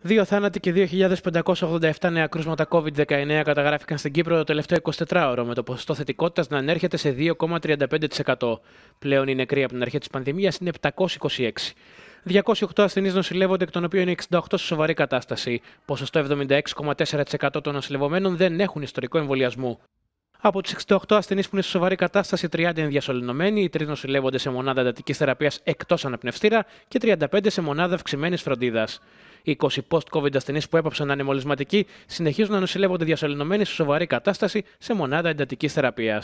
Δύο θάνατοι και 2.587 νέα κρούσματα COVID-19 καταγράφηκαν στην Κύπρο το τελευταίο 24ωρο, με το ποσοστό θετικότητας να ανέρχεται σε 2,35%. Πλέον οι νεκροί από την αρχή της πανδημίας είναι 726. 208 ασθενείς νοσηλεύονται, εκ των οποίων 68 σε σοβαρή κατάσταση. Ποσοστό 76,4% των νοσηλευμένων δεν έχουν ιστορικό εμβολιασμού. Από τις 68 ασθενείς που είναι σε σοβαρή κατάσταση, 30 είναι διασωληνωμένοι, οι 3 νοσηλεύονται σε μονάδα εντατικής θεραπείας εκτός αναπνευστήρα και 35 σε μονάδα αυξημένης φροντίδας. Οι 20 post-COVID ασθενείς που έπαψαν μολυσματικοί συνεχίζουν να νοσηλεύονται διασωληνωμένοι σε σοβαρή κατάσταση σε μονάδα εντατικής θεραπείας.